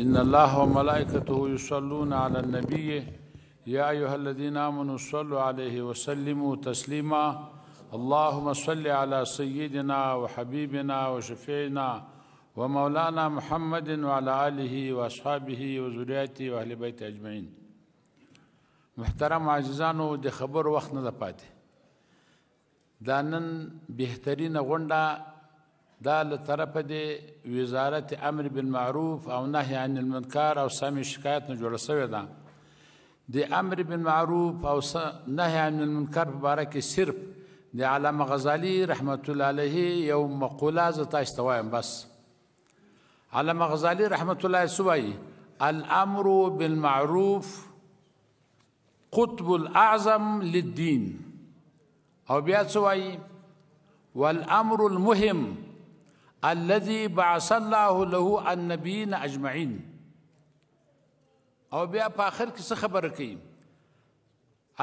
ان الله وملائكته يصلون على النبي يا ايها الذين امنوا صلوا عليه وسلموا تسليما اللهم صل على سيدنا وحبيبنا وشفيعنا ومولانا محمد وعلى اله واصحابه وذريته واهل بيت اجمعين محترم عزیزانو د خبر وخت نه پاتې دا نن بهترینه غونډه دا لطرف دی وزارت امر بالمعروف او نهي عن المنکار او سامی شکایت نجول جوړه شوې ده امر بالمعروف او نهي عن المنکار ببارک باره کې صرف د غزالی رحمت الله علیه یو مقوله زتا تاسو بس علام غزالی رحمت الله سوای الامر بالمعروف قطب الاعظم للدين او والامر المهم والامر المهم الذي بعث الله له النبيين اجمعين او بیا په اخر کې څه خبره کوي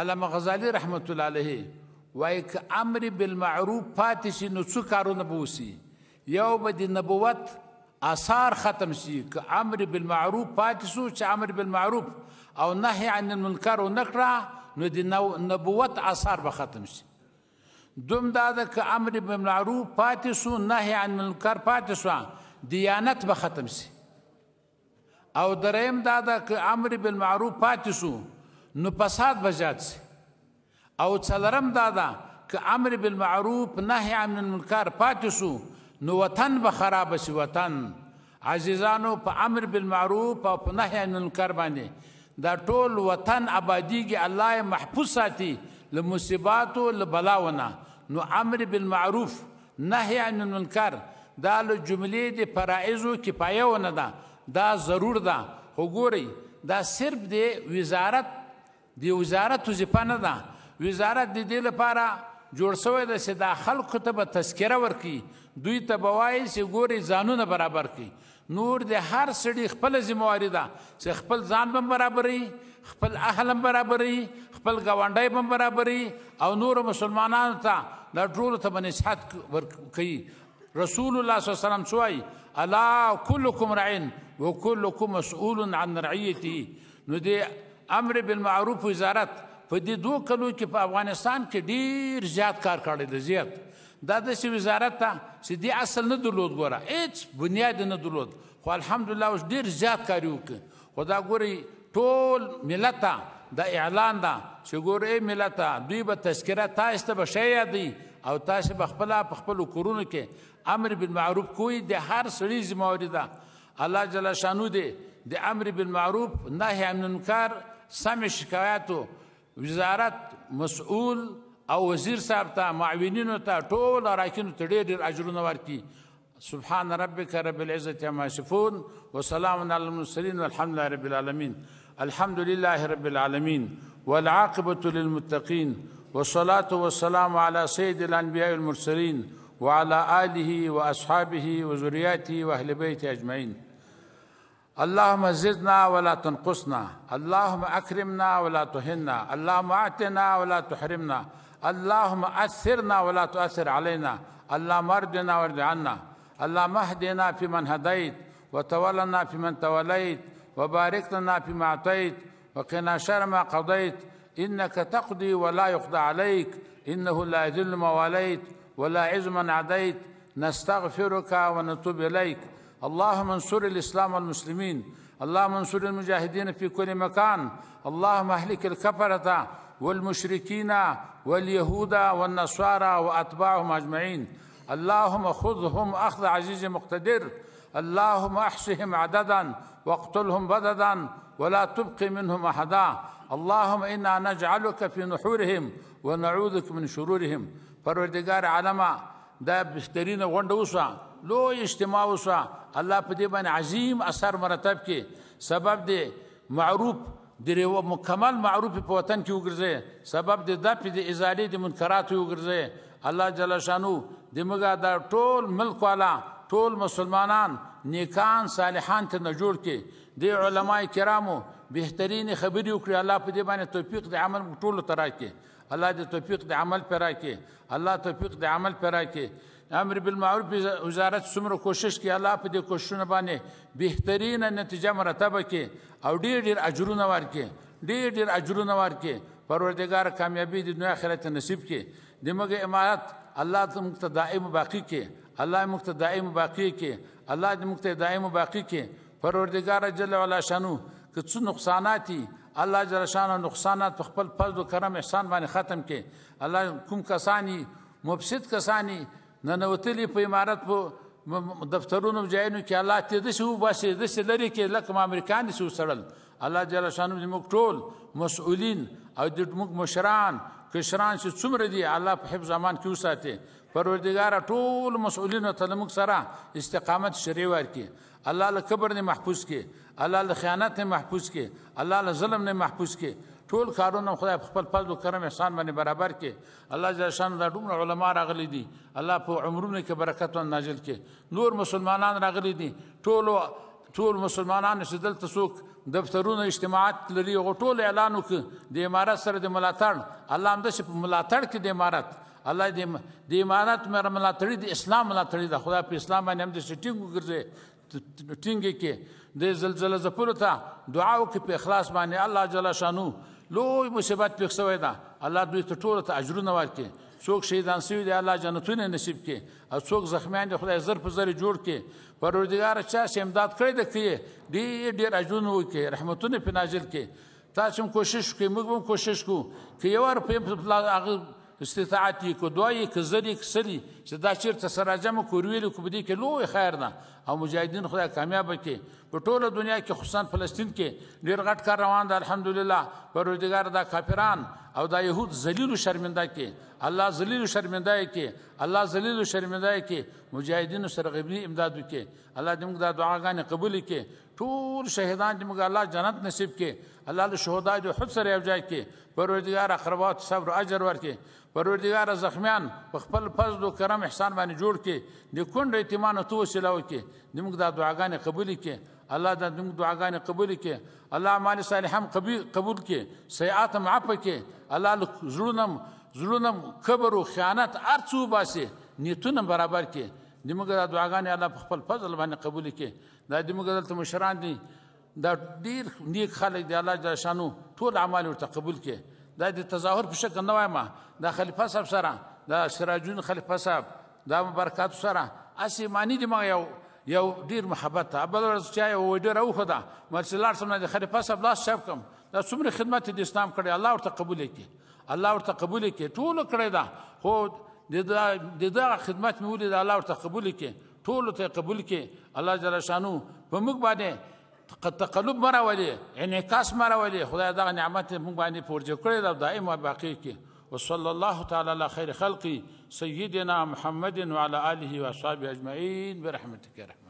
علامه غزالی رحمت الله علیه وای ک امر بالمعروف پاتش نو څو کارونه بوسی یو به د نبوت آثار ختم شي ک امر بالمعروف پاتسو چې امر بالمعروف او نهي عن المنکر او نکړه نو د نبوت آثار به ختم شي دوم دا د ک امر بالمعروف پاتې سو نهي عن المنکر پاتې سو دیانت به ختم سي او دریم دا د ک امر بالمعروف پاتې سو نو فساد بجات سي او څلرم دا دا ک امر بالمعروف نهي عن المنکر پاتې سو نو وطن به خراب سي وطن عزیزانو په امر بالمعروف او په نهي عن المنکر باندې دا ټول وطن آبادیږي الله محفوظ ساتي لمصیبات او لبلاونه نو امر بالمعروف نهي عن المنکر دا له جملې د فرایزو کفایه ونه ده دا ضرور ده وګورئ دا صرف د وزارت د وزارت وظیفه نه ده وزارت د دې لپاره جوړ شوی ده چې دا خلکو ته به تذکره ورکړي دوی ته به وایي چې ګورې ځانونه برابر کړي نور د هر سړي خپل ذمہ ده چې خپل ځان به برابري خپل اهل برابرې خپل گاونډي هم برابرې او نور مسلمانانو ته د ټولو ته بنسحت کوي رسول الله صلی الله علیه وسلم سوای الا كلكم راع وكلكم مسؤول عن رعیته نو دې امر بالمعروف وزارت په دې دوه کلو کې په افغانستان کې ډیر زیات کار کړی دی زیات دا د سی وزارت ته چې دی اصل نه درلود ګوره هیڅ بنیاد نه درلود خو الحمدلله اوس ډیر زیات کار وکړ خو دا ګوري ټول ملت د اعلان دا چې ګورې ملت دوی به تذکره تاسو ته بشي یادي او تاسو بخپل خپل کورونه کې امر بالمعروف کوی د هر سړي ذمہواری ده الله جل شانو دې د امر بالمعروف نهي عن المنکر سم شکایتو وزارت مسؤول او وزیر صاحب ته معاونینو ته ټول راکینو ته ډېر اجرونه ورکړي سبحان ربك رب العزة عما يصفون وسلام على المرسلين والحمد لله رب العالمين الحمد لله رب العالمين والعاقبة للمتقين والصلاة والسلام على سيد الأنبياء المرسلين وعلى آله وأصحابه وزرياته وأهل بيته أجمعين اللهم زدنا ولا تنقصنا اللهم أكرمنا ولا تهنا اللهم أعتنا ولا تحرمنا اللهم أثرنا ولا تؤثر علينا اللهم أردنا وارد عنا اللهم اهدنا فيمن هديت وتولنا فيمن توليت وبارك لنا فيما أعطيت وقنا شر ما قضيت إنك تقضي ولا يقضى عليك إنه لا يذل ما واليت ولا عز من عديت نستغفرك ونتوب إليك اللهم انصر الإسلام والمسلمين اللهم انصر المجاهدين في كل مكان اللهم اهلك الكفرة والمشركين واليهود والنصارى وأتباعهم أجمعين اللهم خذهم أخذ عزيز مقتدر اللهم احصهم عددا واقتلهم بددا ولا تبقي منهم احدا اللهم انا نجعلك في نحورهم ونعوذك من شرورهم پروردگار علما دا بهترین غونډه وسه لو اجتماع وسه الله په دې باندې عظیم اثر مرتب کې سبب دی معروف دریو مکمل معروف په وطن کې وګرځي سبب دی د په ازالې د منکرات وګرځي الله جل شانو د موږ دا ټول ملک والا ټول مسلمانان نیکان صالحان ته جوړ کې د علما کرامو بهترین خبري وکړي الله په دې باندې توفیق د عمل ټول ترا کې الله دې توفیق د عمل پر کې الله توفیق د عمل پر کې امر بالمعروف وزارت څومره کوشش کوي الله په دې کوششونه باندې بهترین نتیجه مرتبه کې او ډېر ډېر اجرونه ورکړي ډېر ډېر اجرونه ورکړي پروردگار کامیابی د دنیا آخرت نصیب کړي د موږ امارت الله ته موږ ته دائم باقی کې الله موږ ته دائم باقی کې الله دې موږ ته دائم باقی کې پروردگار جل وعلا شانو که څه نقصانات دي الله جل شانو نقصانات په خپل فضل او کرم احسان باندې ختم کې الله کوم کسانی مفسد کسانی ننوتلی په امارت په دفترونو ځایونو کې الله ته د شو باسي د لري کې لکه امریکایان شو سړل الله جل شانو موږ ټول مسؤلین او د موږ مشران کشران چې څومره دي الله په حفظ امان کې وساتي پروردگار ټول مسؤلین ته موږ سره استقامت شری ورکړي الله له کبر نه محفوظ کړي الله له خیانت نه محفوظ کړي الله له ظلم نه محفوظ کړي ټول کارونه خدای په خپل فضل او کرم احسان باندې برابر کړي الله جل شان دا ډومره علما راغلي دي الله په عمرونو کې برکت نازل کړي نور مسلمانان راغلي دي ټول ټول مسلمانان چې دلته څوک دفترونه اجتماعات لري او ټول اعلان وکړي د امارات سره د ملاتړ الله هم د ملاتړ کې د امارات الله دې د امارات مې ملاتړ د اسلام ملاتړ د خدا په اسلام باندې هم د سټینګ وګرځي ټینګ کې د زلزلې زپلو ته دعا وکړي په اخلاص باندې الله جل شانو لوی مصیبت پیښ شوی دا الله دوی ته ټول ته اجرونه ورکړي څوک شهیدان شوي دي الله جنتونه نصیب کړي او څوک زخمیان دي خدای زر په زر جوړ کړي پروردګار چا چې امداد کړی دی کړي ډېر ډېر اجرونه وکړي رحمتونه پې نازل کړي تاسو هم کوشش وکړئ موږ هم کوشش کوو که یو وار په هغه استطاعتي کو دوی کزری کسری چې دا چیرته سره جمع کورویل کو بده کې لوی خیر ده او مجاهدین خدای کامیاب کړي په ټوله دنیا کې خصوصا فلسطین کې ډیر غټ کار روان ده الحمدلله پروردگار دا کافران او دا يهود ذلیل او شرمنده کې الله ذلیل او شرمنده کې الله ذلیل او شرمنده کې مجاهدین سره غبني امداد وکړي الله دې موږ دا دعاګانې قبول کړي ټول شهیدان چې موږ الله جنت نصیب کړي الله له شهدا جو حد سره یو ځای کړي پروردګار اخروات صبر اجر ورکړي پروردګار زخمیان په خپل فضل او کرم احسان باندې جوړ کړي د کون ایتمان تو وسیله وکړي موږ دا دعاګانې قبول کړي الله دا موږ دعاګانې قبول کړي الله اعمال صالح هم قبول کړي سیئات هم عفو کړي الله زړونم زړونم کبر او خیانت ارڅو باسي نیتونه برابر کړي دې موږ دا دعاګانې الله په خپل فضل باندې قبول کړي دا دې موږ دلته مشران دي دا ډیر نیک خلک دی الله جل شانو ټول اعمال ورته قبول کړي دا د تظاهر په شکل نه وایم دا خلیفہ صاحب سره دا سراجون خلیفہ صاحب دا مبارکات سره اسی معنی دی ما یو یو ډیر محبت ته بل ورځ چا یو وډر او خدا مرسلار سره د خلیفہ صاحب لاس شپ کوم دا څومره خدمت د اسلام کړي الله ورته قبول کړي الله ورته قبول کړي ټول کړي دا خو د دا خدمت مې ولید الله ورته قبول کړي ټول ته قبول کړي الله جل شانو په موږ باندې تقلب مراولي انعکاس مراولي خدای دا نعمت موږ باندې پورج کړی دا دائم باقی کړي وصلى الله تعالى على خير خلقي سيدنا محمد وعلى آله وصحبه أجمعين برحمتك يا رحمة